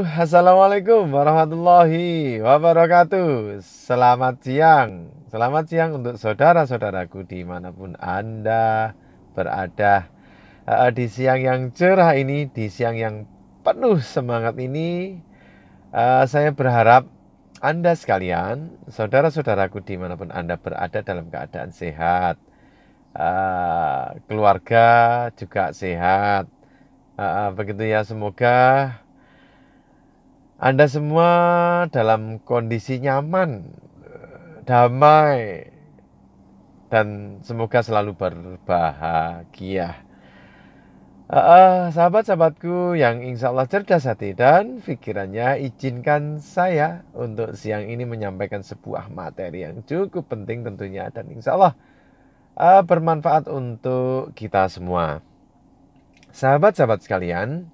Assalamualaikum warahmatullahi wabarakatuh Selamat siang Selamat siang untuk saudara-saudaraku dimanapun Anda berada eh, Di siang yang cerah ini, di siang yang penuh semangat ini eh, Saya berharap Anda sekalian, saudara-saudaraku dimanapun Anda berada dalam keadaan sehat eh, Keluarga juga sehat Begitu ya, semoga anda semua dalam kondisi nyaman, eh, damai, dan semoga selalu berbahagia. Uh, sahabat-sahabatku yang insya Allah cerdas hati dan pikirannya, izinkan saya untuk siang ini menyampaikan sebuah materi yang cukup penting tentunya dan insya Allah uh, bermanfaat untuk kita semua. Sahabat-sahabat sekalian,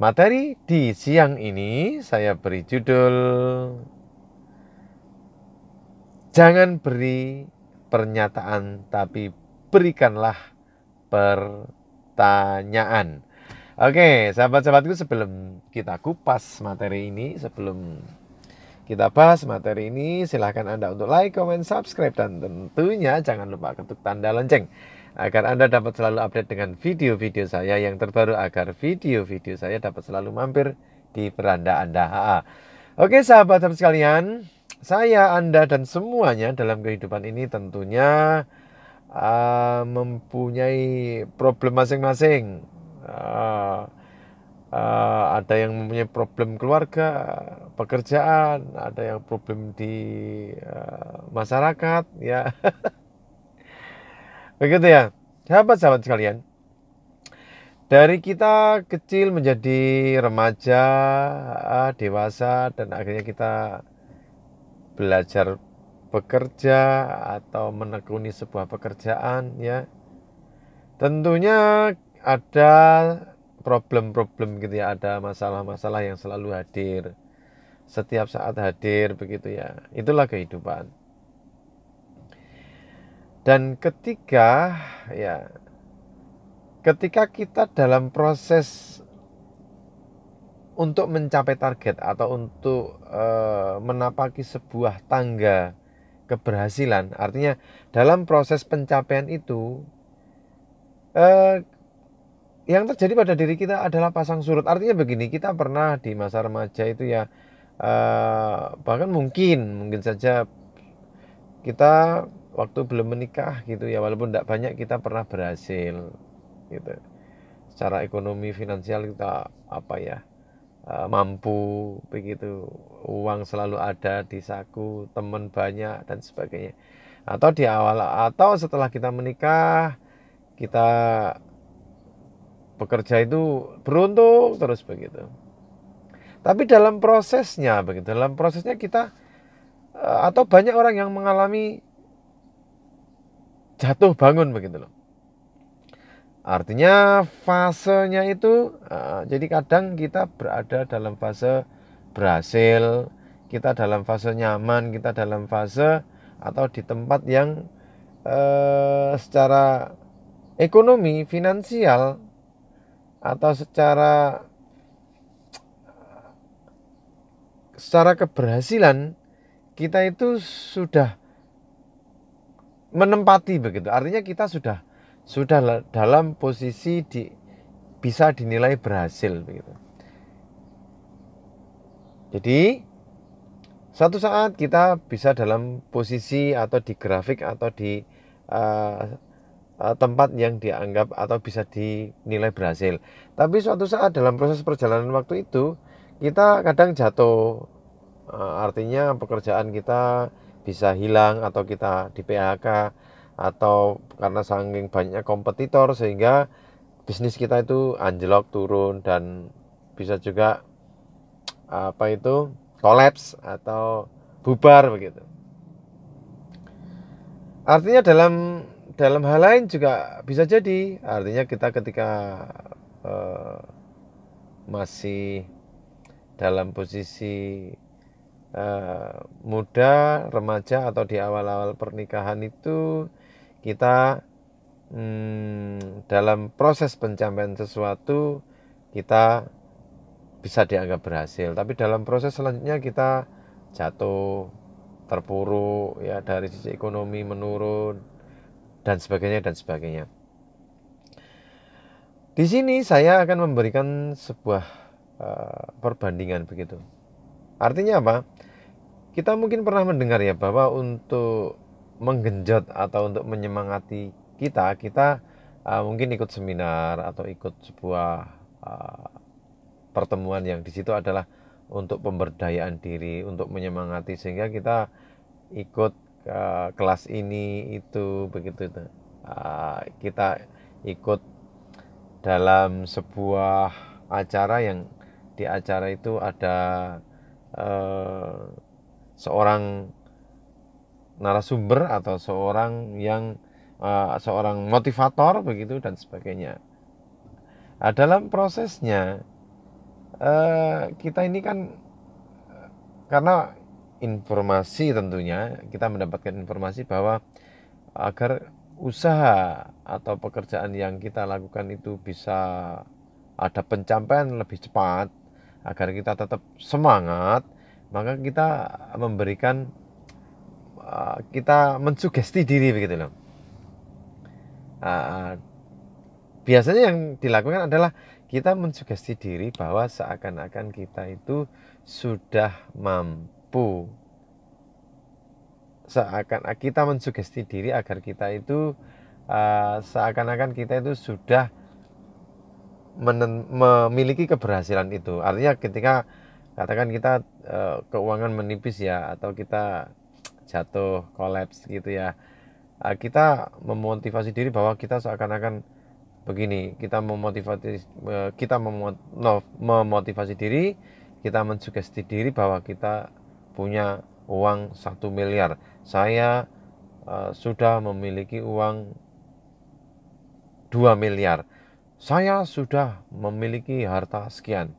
Materi di siang ini saya beri judul Jangan beri pernyataan tapi berikanlah pertanyaan. Oke, sahabat-sahabatku sebelum kita kupas materi ini, sebelum kita bahas materi ini, silahkan Anda untuk like, comment, subscribe, dan tentunya jangan lupa ketuk tanda lonceng agar Anda dapat selalu update dengan video-video saya yang terbaru agar video-video saya dapat selalu mampir di peranda Anda. Oke sahabat sahabat sekalian, saya, Anda, dan semuanya dalam kehidupan ini tentunya uh, mempunyai problem masing-masing. Uh, uh, ada yang mempunyai problem keluarga, pekerjaan, ada yang problem di uh, masyarakat, ya. Begitu ya, sahabat-sahabat sekalian. Dari kita kecil menjadi remaja, eh, dewasa, dan akhirnya kita belajar bekerja atau menekuni sebuah pekerjaan, ya. Tentunya ada problem-problem gitu ya ada masalah-masalah yang selalu hadir setiap saat hadir begitu ya itulah kehidupan dan ketika ya ketika kita dalam proses untuk mencapai target atau untuk e, menapaki sebuah tangga keberhasilan artinya dalam proses pencapaian itu e, yang terjadi pada diri kita adalah pasang surut. Artinya begini, kita pernah di masa remaja itu ya eh, bahkan mungkin mungkin saja kita waktu belum menikah gitu ya walaupun tidak banyak kita pernah berhasil gitu. Secara ekonomi finansial kita apa ya eh, mampu begitu uang selalu ada di saku teman banyak dan sebagainya atau di awal atau setelah kita menikah kita bekerja itu beruntung terus begitu. Tapi dalam prosesnya begitu, dalam prosesnya kita eh, atau banyak orang yang mengalami jatuh bangun begitu loh. Artinya fasenya itu eh, jadi kadang kita berada dalam fase berhasil, kita dalam fase nyaman, kita dalam fase atau di tempat yang eh, secara ekonomi finansial atau secara secara keberhasilan kita itu sudah menempati begitu. Artinya kita sudah sudah dalam posisi di bisa dinilai berhasil begitu. Jadi satu saat kita bisa dalam posisi atau di grafik atau di uh, Eh, tempat yang dianggap atau bisa dinilai berhasil. Tapi suatu saat dalam proses perjalanan waktu itu kita kadang jatuh, eh, artinya pekerjaan kita bisa hilang atau kita di PHK atau karena saking banyak kompetitor sehingga bisnis kita itu anjlok turun dan bisa juga apa itu kolaps atau bubar begitu. Artinya dalam dalam hal lain juga bisa jadi artinya kita ketika uh, masih dalam posisi uh, muda remaja atau di awal-awal pernikahan itu kita hmm, dalam proses pencapaian sesuatu kita bisa dianggap berhasil tapi dalam proses selanjutnya kita jatuh terpuruk ya dari sisi ekonomi menurun dan sebagainya dan sebagainya. Di sini saya akan memberikan sebuah uh, perbandingan begitu. Artinya apa? Kita mungkin pernah mendengar ya bahwa untuk menggenjot atau untuk menyemangati kita, kita uh, mungkin ikut seminar atau ikut sebuah uh, pertemuan yang di situ adalah untuk pemberdayaan diri, untuk menyemangati sehingga kita ikut ke eh, kelas ini itu begitu itu ah, kita ikut dalam sebuah acara yang di acara itu ada eh, seorang narasumber atau seorang yang eh, seorang motivator begitu dan sebagainya nah, dalam prosesnya kita ini kan karena informasi tentunya kita mendapatkan informasi bahwa agar usaha atau pekerjaan yang kita lakukan itu bisa ada pencapaian lebih cepat agar kita tetap semangat maka kita memberikan eh, kita mensugesti diri begitu loh eh, biasanya yang dilakukan adalah kita mensugesti diri bahwa seakan-akan kita itu sudah mampu mampu seakan ah, kita mensugesti diri agar kita itu uh, seakan-akan kita itu sudah menen, memiliki keberhasilan itu artinya ketika katakan kita uh, keuangan menipis ya atau kita jatuh kolaps gitu ya uh, kita memotivasi diri bahwa kita seakan-akan begini kita memotivasi uh, eh, kita memot, no, memotivasi diri kita mensugesti diri bahwa kita punya uang satu miliar. Saya uh, sudah memiliki uang dua miliar. Saya sudah memiliki harta sekian.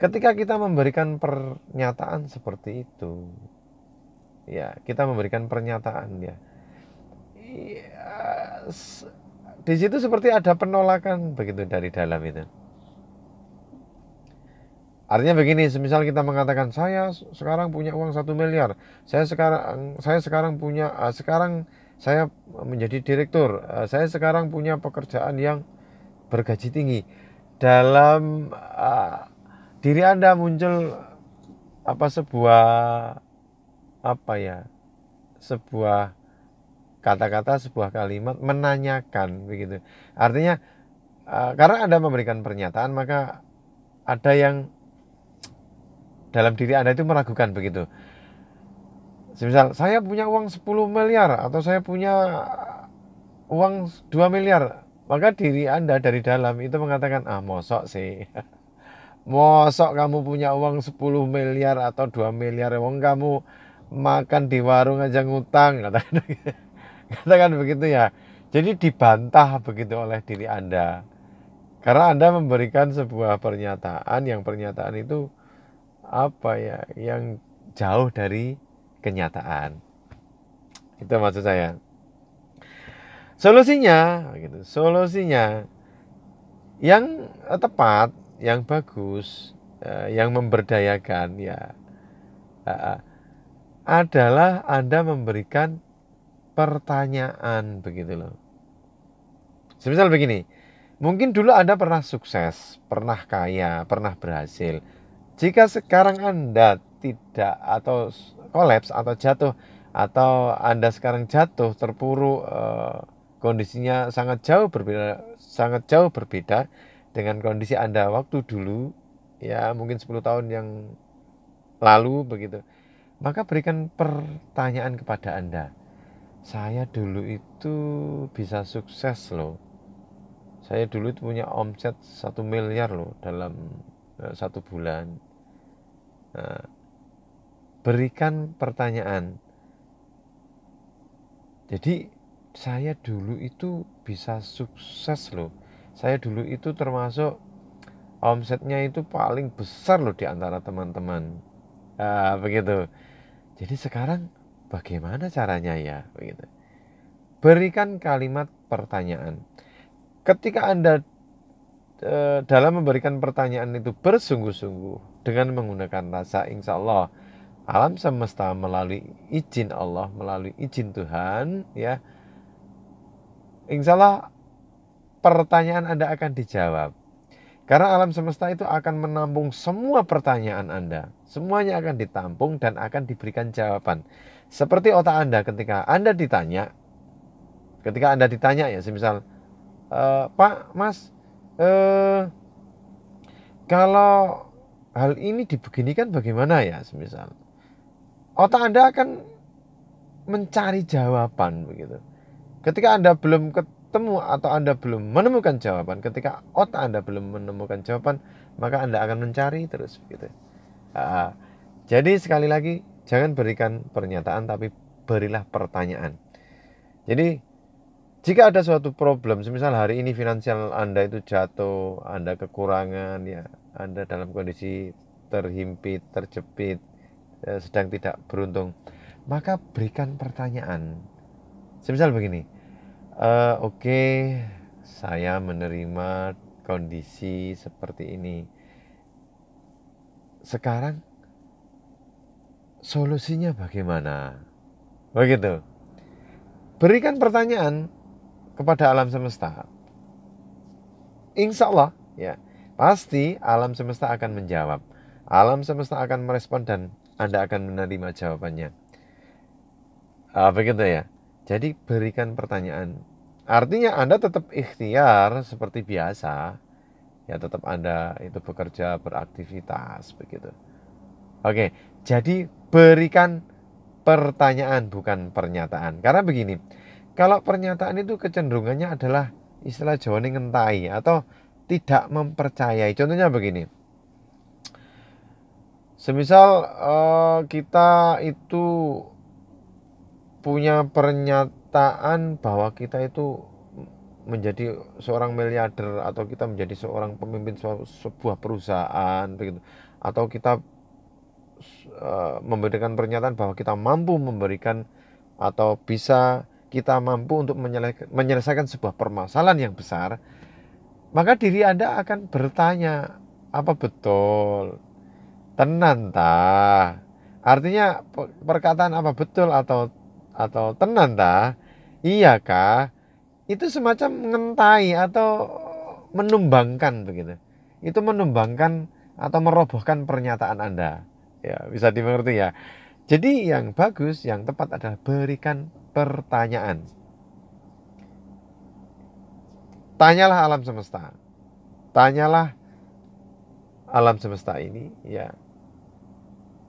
Ketika kita memberikan pernyataan seperti itu, ya kita memberikan pernyataan ya. Yes. Iya, di situ seperti ada penolakan begitu dari dalam itu. Artinya begini, semisal kita mengatakan saya sekarang punya uang satu miliar, saya sekarang saya sekarang punya eh, sekarang saya menjadi direktur, eh, saya sekarang punya pekerjaan yang bergaji tinggi. Dalam uh, diri anda muncul apa sebuah apa ya sebuah kata-kata sebuah kalimat menanyakan begitu. Artinya uh, karena anda memberikan pernyataan maka ada yang dalam diri Anda itu meragukan begitu. Misal saya punya uang 10 miliar atau saya punya uang 2 miliar, maka diri Anda dari dalam itu mengatakan, "Ah, mosok sih." mosok kamu punya uang 10 miliar atau 2 miliar, uang kamu makan di warung aja ngutang, katakan. Katakan begitu ya. Jadi dibantah begitu oleh diri Anda. Karena Anda memberikan sebuah pernyataan yang pernyataan itu apa ya yang jauh dari kenyataan itu maksud saya solusinya gitu solusinya yang tepat yang bagus eh, yang memberdayakan ya eh, eh, adalah anda memberikan pertanyaan begitu loh semisal begini mungkin dulu anda pernah sukses pernah kaya pernah berhasil jika sekarang Anda tidak atau kolaps atau jatuh atau Anda sekarang jatuh terpuruk eh, kondisinya sangat jauh berbeda sangat jauh berbeda dengan kondisi Anda waktu dulu ya mungkin 10 tahun yang lalu begitu. Maka berikan pertanyaan kepada Anda. Saya dulu itu bisa sukses loh. Saya dulu itu punya omset satu miliar loh dalam eh, satu bulan Nah, berikan pertanyaan. Jadi saya dulu itu bisa sukses loh. Saya dulu itu termasuk omsetnya itu paling besar loh di antara teman-teman. Nah, begitu. Jadi sekarang bagaimana caranya ya? Begitu. Berikan kalimat pertanyaan. Ketika Anda Eh, dalam memberikan pertanyaan itu bersungguh-sungguh dengan menggunakan rasa insya Allah alam semesta melalui izin Allah melalui izin Tuhan ya insya Allah pertanyaan Anda akan dijawab karena alam semesta itu akan menampung semua pertanyaan Anda. Semuanya akan ditampung dan akan diberikan jawaban. Seperti otak Anda ketika Anda ditanya, ketika Anda ditanya ya, semisal, e, Pak, Mas, eh, kalau hal ini dibeginikan bagaimana ya semisal otak anda akan mencari jawaban begitu ketika anda belum ketemu atau anda belum menemukan jawaban ketika otak anda belum menemukan jawaban maka anda akan mencari terus begitu uh, jadi sekali lagi jangan berikan pernyataan tapi berilah pertanyaan jadi jika ada suatu problem, semisal hari ini finansial Anda itu jatuh, Anda kekurangan, ya, Anda dalam kondisi terhimpit, terjepit, eh, sedang tidak beruntung, maka berikan pertanyaan. Semisal begini, e, oke, okay, saya menerima kondisi seperti ini. Sekarang solusinya bagaimana? Begitu. Berikan pertanyaan kepada alam semesta. Insya Allah, ya pasti alam semesta akan menjawab. Alam semesta akan merespon dan Anda akan menerima jawabannya. Uh, begitu ya. Jadi berikan pertanyaan. Artinya Anda tetap ikhtiar seperti biasa. Ya tetap Anda itu bekerja, beraktivitas begitu. Oke, jadi berikan pertanyaan bukan pernyataan. Karena begini, kalau pernyataan itu kecenderungannya adalah istilah Jawa ini ngentai atau tidak mempercayai. Contohnya begini. Semisal uh, kita itu punya pernyataan bahwa kita itu menjadi seorang miliarder atau kita menjadi seorang pemimpin sebuah perusahaan begitu atau kita uh, memberikan pernyataan bahwa kita mampu memberikan atau bisa kita mampu untuk menyelesaikan sebuah permasalahan yang besar, maka diri Anda akan bertanya, apa betul? Tenan ta? Artinya perkataan apa betul atau atau tenan ta? Iya kah? Itu semacam mengentai atau menumbangkan begitu. Itu menumbangkan atau merobohkan pernyataan Anda. Ya, bisa dimengerti ya. Jadi yang bagus, yang tepat adalah berikan pertanyaan. Tanyalah alam semesta. Tanyalah alam semesta ini, ya.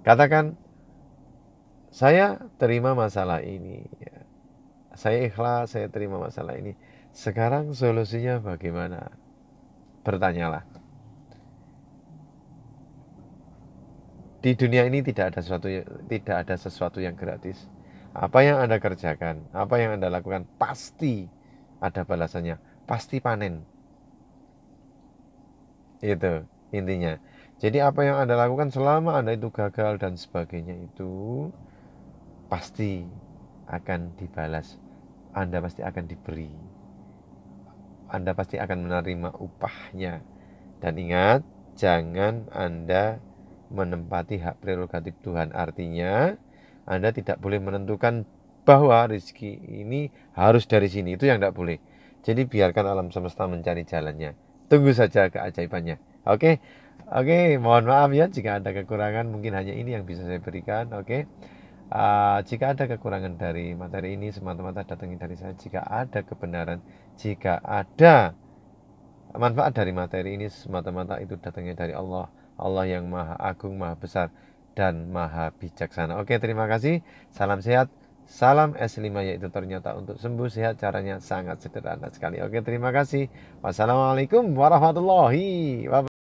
Katakan saya terima masalah ini, ya. Saya ikhlas, saya terima masalah ini. Sekarang solusinya bagaimana? Bertanyalah. Di dunia ini tidak ada sesuatu tidak ada sesuatu yang gratis. Apa yang Anda kerjakan, apa yang Anda lakukan pasti ada balasannya, pasti panen. Itu intinya. Jadi apa yang Anda lakukan selama Anda itu gagal dan sebagainya itu pasti akan dibalas. Anda pasti akan diberi. Anda pasti akan menerima upahnya. Dan ingat, jangan Anda menempati hak prerogatif Tuhan. Artinya, Anda tidak boleh menentukan bahwa rezeki ini harus dari sini. Itu yang tidak boleh. Jadi biarkan alam semesta mencari jalannya. Tunggu saja keajaibannya. Oke. Oke, mohon maaf ya jika ada kekurangan, mungkin hanya ini yang bisa saya berikan. Oke. Uh, jika ada kekurangan dari materi ini semata-mata datangi dari saya. Jika ada kebenaran, jika ada manfaat dari materi ini semata-mata itu datangnya dari Allah Allah yang Maha Agung, Maha Besar, dan Maha Bijaksana. Oke, terima kasih. Salam sehat. Salam S5 yaitu ternyata untuk sembuh sehat caranya sangat sederhana sekali. Oke, terima kasih. Wassalamualaikum warahmatullahi wabarakatuh.